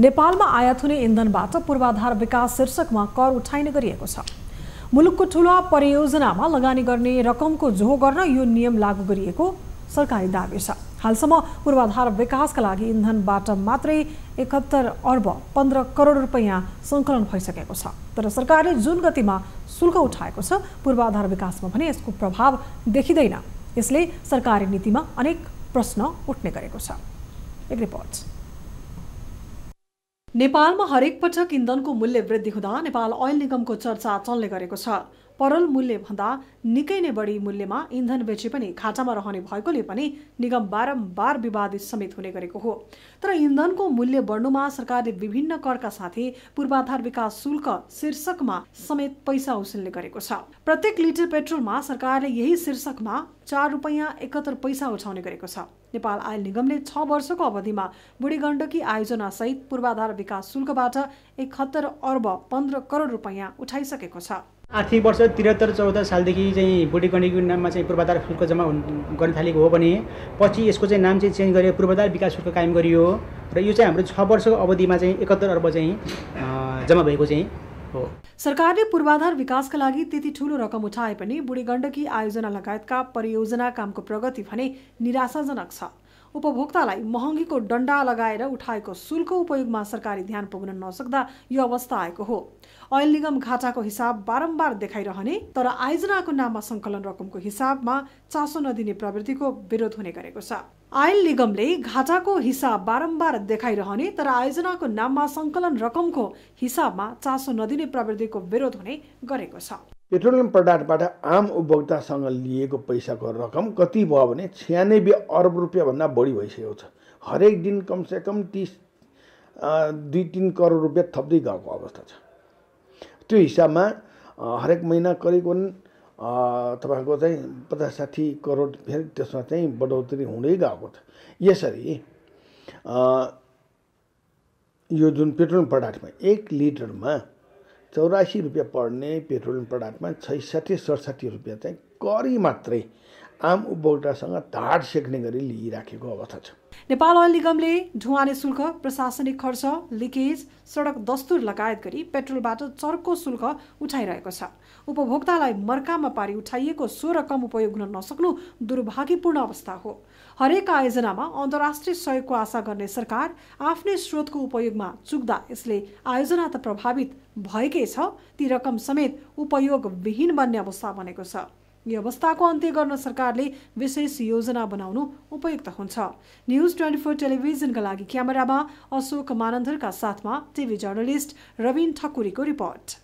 नेपालमा आयात हुने इन्धनबाट पूर्वाधार विकास शीर्षकमा कर उठाइने गरिएको छ मुलुकको ठुला परियोजनामा लगानी गर्ने रकमको जोहो गर्न यो नियम लागू गरिएको सरकारी दावी छ हालसम्म पूर्वाधार विकासका लागि इन्धनबाट मात्रै एकहत्तर अर्ब पन्ध्र करोड रुपियाँ सङ्कलन भइसकेको छ तर सरकारले जुन गतिमा शुल्क उठाएको छ पूर्वाधार विकासमा भने यसको प्रभाव देखिँदैन यसले सरकारी नीतिमा अनेक प्रश्न उठ्ने गरेको छ एक रिपोर्ट नेपालमा हरेक पटक इन्धनको मूल्य वृद्धि हुँदा नेपाल ऐल निगमको चर्चा चल्ने गरेको छ परल मूल्य भन्दा निकै नै बढी मूल्यमा इन्धन बेचे पनि खाँचामा रहने भएकोले पनि निगम बारम्बार विवादित समेत हुने गरेको हो तर इन्धनको मूल्य बढ्नुमा सरकारले विभिन्न करका साथै पूर्वाधार विकास शुल्क शीर्षकमा समेत पैसा उसिल्ने गरेको छ प्रत्येक लिटर पेट्रोलमा सरकारले यही शीर्षकमा चार रुपियाँ एकहत्तर पैसा उठाउने गरेको छ नेपाल आयल निगमले छ वर्षको अवधिमा बुढी गण्डकी आयोजना सहित पूर्वाधार विकास शुल्कबाट एकहत्तर अर्ब पन्ध्र करोड रुपियाँ उठाइसकेको छ आर्थिक वर्ष त्रिहत्तर चौध सालदेखि चाहिँ बुढी गण्डकीको नाममा चाहिँ पूर्वाधार शुल्क जम्मा गर्न थालेको हो भने पछि यसको चाहिँ नाम चाहिँ चेन्ज गरियो पूर्वाधार विकास शुल्क कायम गरियो र यो चाहिँ हाम्रो छ वर्षको अवधिमा चाहिँ एकहत्तर अर्ब चाहिँ जम्मा भएको चाहिँ हो सरकारले पूर्वाधार विकासका लागि त्यति ठुलो रकम उठाए पनि बुढी गण्डकी आयोजना लगायतका परियोजना कामको प्रगति भने निराशाजनक छ उपभोक्तालाई महँगीको डन्डा लगाएर उठाएको शुल्क उपयोगमा सरकारी ध्यान पुग्न नसक्दा यो अवस्था आएको हो ऐल निगम घाटाको हिसाब बारम्बार देखाइरहने तर आयोजनाको नाममा सङ्कलन रकमको हिसाबमा चासो नदिने प्रवृत्तिको विरोध हुने गरेको छ आयल निगमले घाटाको हिसाब बारम्बार देखाइरहने तर आयोजनाको नाममा सङ्कलन रकमको हिसाबमा चासो नदिने प्रविधिको विरोध हुने गरेको छ पेट्रोलियम प्रडाक्टबाट आम उपभोक्तासँग लिएको पैसाको रकम कति भयो भने छ्यानब्बे अर्ब रुपियाँभन्दा बढी भइसकेको छ हरेक दिन कमसेकम तिस दुई तिन करोड रुपियाँ थप्दै गएको अवस्था छ त्यो हिसाबमा हरेक महिना करिबन तपाईँको चाहिँ पचास साठी करोड फेरि त्यसमा चाहिँ बढोत्तरी हुँदै गएको छ यसरी यो जुन पेट्रोलियम पदार्थमा एक लिटरमा चौरासी रुपियाँ पर्ने पेट्रोलियम पदार्थमा छैसाठी सडसाठी रुपियाँ चाहिँ करी मात्रै आम उपभोक्तासँग धाड सेक्ने गरी लिइराखेको अवस्था छ नेपाल अयल निगमले ढुवाने शुल्क प्रशासनिक खर्च लिकेज सडक दस्तुर लगायत गरी पेट्रोलबाट चर्को शुल्क उठाइरहेको छ उपभोक्तालाई मर्कामा पारी उठाइएको सो रकम उपयोग हुन नसक्नु दुर्भाग्यपूर्ण अवस्था हो हरेक आयोजनामा अन्तर्राष्ट्रिय सहयोगको आशा गर्ने सरकार आफ्नै स्रोतको उपयोगमा चुक्दा यसले आयोजना त प्रभावित भएकै छ ती रकम समेत उपयोगविहीन बन्ने अवस्था बनेको छ यो अवस्थाको अन्त्य गर्न सरकारले विशेष योजना बनाउनु उपयुक्त हुन्छ न्युज ट्वेन्टी फोर टेलिभिजनका लागि क्यामेरामा अशोक मानन्धरका साथमा टिभी जर्नलिस्ट रविन ठकुरीको रिपोर्ट